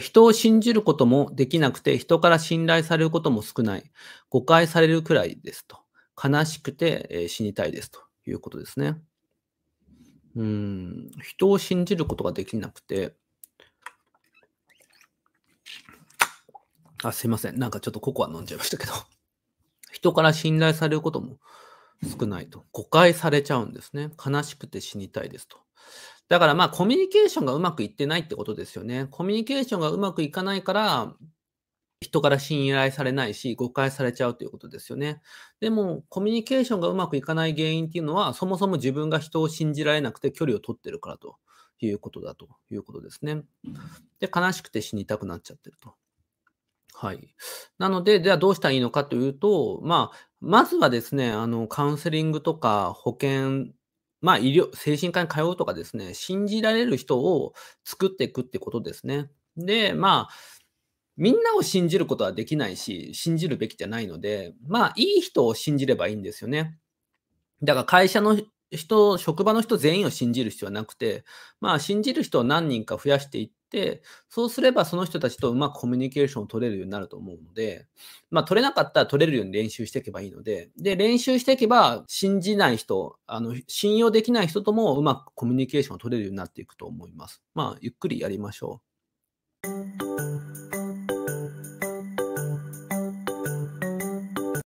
人を信じることもできなくて、人から信頼されることも少ない。誤解されるくらいですと。悲しくて死にたいですということですね。うん、人を信じることができなくて、あ、すいません。なんかちょっとココア飲んじゃいましたけど。人から信頼されることも少ないと。誤解されちゃうんですね。悲しくて死にたいですと。だからまあコミュニケーションがうまくいってないってことですよね。コミュニケーションがうまくいかないから、人から信頼されないし、誤解されちゃうということですよね。でも、コミュニケーションがうまくいかない原因っていうのは、そもそも自分が人を信じられなくて距離を取ってるからということだということですね。で、悲しくて死にたくなっちゃってると。はい。なので、じゃあどうしたらいいのかというと、まあ、まずはですね、あの、カウンセリングとか保険まあ、医療、精神科に通うとかですね、信じられる人を作っていくってことですね。で、まあ、みんなを信じることはできないし、信じるべきじゃないので、まあ、いい人を信じればいいんですよね。だから会社の人、職場の人全員を信じる必要はなくて、まあ、信じる人を何人か増やしていっ、そうすればその人たちとうまくコミュニケーションを取れるようになると思うので、まあ、取れなかったら取れるように練習していけばいいので、で、練習していけば、信じない人、あの、信用できない人ともうまくコミュニケーションを取れるようになっていくと思います。まあ、ゆっくりやりましょう。